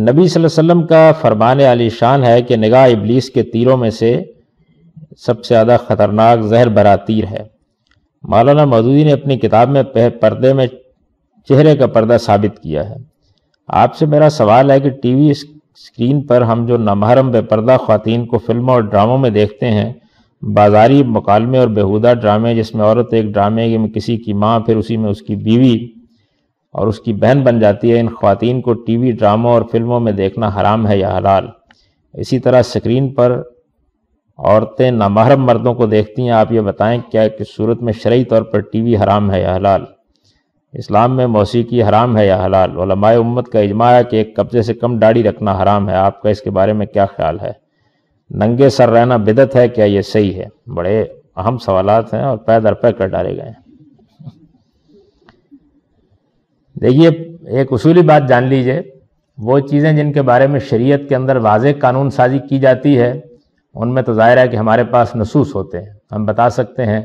नबी वसल्लम का फरमान आलीशान है कि निगाह इबलीस के तीरों में से सबसे ज़्यादा ख़तरनाक जहर भरा तीर है मौलाना मदूदी ने अपनी किताब में पर्दे में चेहरे का पर्दा साबित किया है आपसे मेरा सवाल है कि टीवी स्क्रीन पर हम जो नमहरम बेपर्दा खातन को फिल्मों और ड्रामों में देखते हैं बाजारी मकालमे और बेहुदा ड्रामे जिसमें औरत एक ड्रामे में किसी की माँ फिर उसी में उसकी बीवी और उसकी बहन बन जाती है इन खातन को टी वी ड्रामों और फिल्मों में देखना हराम है या हलाल इसी तरह स्क्रीन पर औरतें नामहरम मर्दों को देखती हैं आप ये बताएं क्या किस सूरत में शरय तौर पर टी वी हराम है या हलाल इस्लाम में मौसीकी हराम है या हलाल वलमाय उम्मत का इजमा है कि एक कब्जे से कम दाढ़ी रखना हराम है आपका इसके बारे में क्या ख्याल है नंगे सर रहना बिदत है क्या ये सही है बड़े अहम सवाल हैं और पैदर पै कर डाले गए हैं देखिए एक उसूली बात जान लीजिए वो चीज़ें जिनके बारे में शरीयत के अंदर वाज कानून साजी की जाती है उनमें तो ज़ाहिर है कि हमारे पास नसूस होते हैं हम बता सकते हैं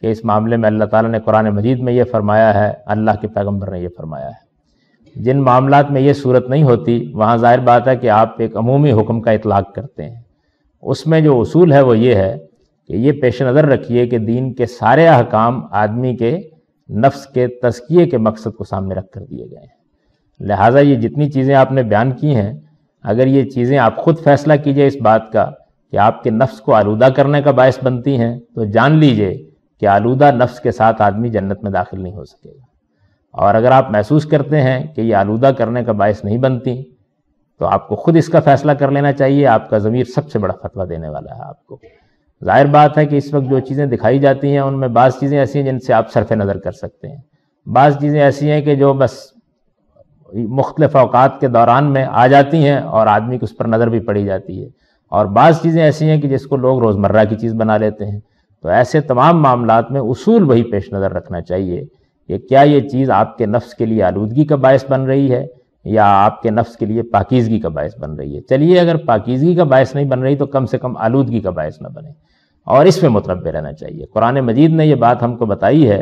कि इस मामले में अल्लाह ताला ने कुरान मजीद में ये फरमाया है अल्लाह के पैगम्बर ने यह फरमाया है जिन मामला में ये सूरत नहीं होती वहाँ ज़ाहिर बात है कि आप एक अमूमी हुक्म का इतलाक़ करते हैं उसमें जो असूल है वो ये है कि ये पेश नज़र रखिए कि दीन के सारे अहकाम आदमी के नफ्स के तस्किए के मकसद को सामने रख कर दिए गए हैं लिहाजा ये जितनी चीज़ें आपने बयान की हैं अगर ये चीज़ें आप खुद फैसला कीजिए इस बात का कि आपके नफ्स को आलूदा करने का बायस बनती हैं तो जान लीजिए कि आलूदा नफ्स के साथ आदमी जन्नत में दाखिल नहीं हो सकेगा और अगर आप महसूस करते हैं कि ये आलूदा करने का बायस नहीं बनती तो आपको खुद इसका फैसला कर लेना चाहिए आपका ज़मीर सबसे बड़ा फतवा देने वाला है आपको ज़ाहिर बात है कि इस वक्त जो चीज़ें दिखाई जाती हैं उनमें बाज़ चीज़ें ऐसी हैं जिनसे आप सरफ नज़र कर सकते हैं बाज़ चीज़ें ऐसी हैं कि जो बस मुख्तलिफ अवकात के दौरान में आ जाती हैं और आदमी की उस पर नज़र भी पड़ी जाती है और बाज़ चीज़ें ऐसी हैं कि जिसको लोग रोज़मर्रा की चीज़ बना लेते हैं तो ऐसे तमाम मामला में उसूल वही पेश नज़र रखना चाहिए कि क्या ये चीज़ आपके नफ्स के लिए आलूदगी का बायस बन रही है या आपके नफ्स के लिए पाकिजगी का बायस बन रही है चलिए अगर पाकिजगी का बायस नहीं बन रही तो कम से कम आलूदगी का बायस ना बने और इसमें पर मुतनबे रहना चाहिए कुरान मजीद ने यह बात हमको बताई है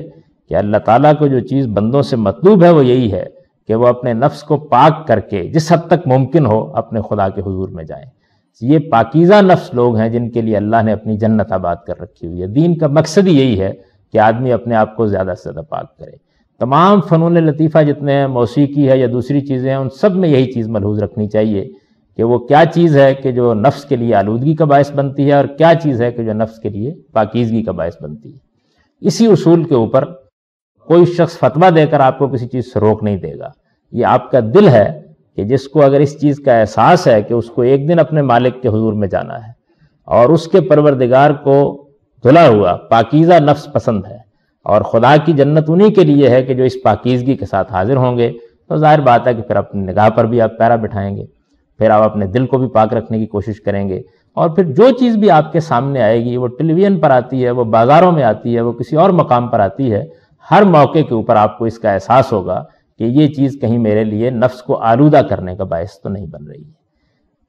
कि अल्लाह ताला को जो चीज़ बंदों से मतलूब है वो यही है कि वो अपने नफ्स को पाक करके जिस हद तक मुमकिन हो अपने खुदा के हजूर में जाए ये पाकिज़ा नफ्स लोग हैं जिनके लिए अल्लाह ने अपनी जन्नत आबाद कर रखी हुई है दीन का मकसद ही यही है कि आदमी अपने आप को ज़्यादा से ज़्यादा पाक करे तमाम फ़नून लतीफ़ा जितने हैं मौसीकी है या दूसरी चीज़ें हैं उन सब में यही चीज़ मलहूज रखनी चाहिए कि वो क्या चीज़ है कि जो नफ्स के लिए आलूदगी का बायस बनती है और क्या चीज़ है कि जो नफ्स के लिए पाकिजगी का बायस बनती है इसी उसूल के ऊपर कोई शख्स फतवा देकर आपको किसी चीज़ से रोक नहीं देगा ये आपका दिल है कि जिसको अगर इस चीज़ का एहसास है कि उसको एक दिन अपने मालिक के हजूर में जाना है और उसके परवरदिगार को धुला हुआ पाकिज़ा नफ्स पसंद है और खुदा की जन्नत उन्हीं के लिए है कि जो इस पाकिजगी के साथ हाजिर होंगे तो जाहिर बात है कि फिर अपनी निगाह पर भी आप पैरा बिठाएंगे फिर आप अपने दिल को भी पाक रखने की कोशिश करेंगे और फिर जो चीज़ भी आपके सामने आएगी वो टेलीविज़न पर आती है वो बाज़ारों में आती है वो किसी और मकाम पर आती है हर मौके के ऊपर आपको इसका एहसास होगा कि ये चीज़ कहीं मेरे लिए नफ्स को आलूदा करने का बायस तो नहीं बन रही है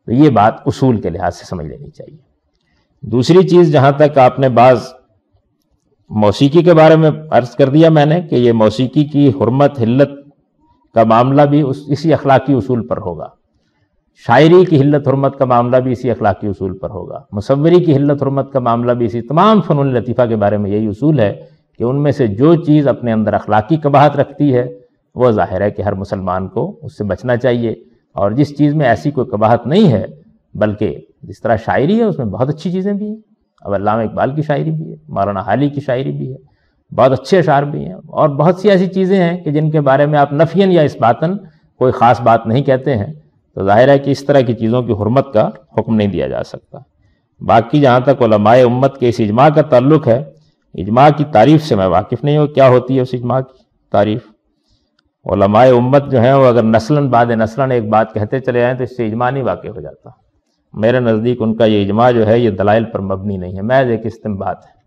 तो ये बात उसूल के लिहाज से समझ लेनी चाहिए दूसरी चीज़ जहाँ तक आपने बाज़ मौसीकी के बारे में अर्ज कर दिया मैंने कि ये मौसीकी की हरमत हिल्लत का मामला भी उस इसी अखलाकी उसूल पर होगा शायरी की हिल्लत हरमत का मामला भी इसी अखलाकी उसूल पर होगा मुसवरी की हिल्लत हरमत का मामला भी इसी तमाम फ़नून लतीफ़ा के बारे में यही उसूल है कि उनमें से जो चीज़ अपने अंदर अखलाकी कबाहत रखती है वह ज़ाहिर है कि हर मुसलमान को उससे बचना चाहिए और जिस चीज़ में ऐसी कोई कबाहत नहीं है बल्कि जिस तरह शायरी है उसमें बहुत अच्छी चीज़ें भी हैं अब अलामा इकबाल की शायरी भी है मौलाना हाली की शायरी भी है बहुत अच्छे अशार भी हैं और बहुत सी ऐसी चीज़ें हैं कि जिनके बारे में आप नफियन या बातन कोई ख़ास बात नहीं कहते हैं तो जाहिर है कि इस तरह की चीज़ों की हरमत का हुक्म नहीं दिया जा सकता बाकी जहाँ तक लमाय उम्मत के इस इजमा का ताल्लुक है इजमा की तारीफ़ से मैं वाकिफ़ नहीं हूँ क्या होती है उस इजमा की तारीफ़ लमाय उम्मत जो है वो अगर नस्लन बाद नस्लन एक बात कहते चले जाएँ तो इससे इजमा नहीं वाक़ हो जाता मेरे नज़दीक उनका ये इजमा जो है ये दलाइल पर मबनी नहीं है मैज एक इस्तेमाल है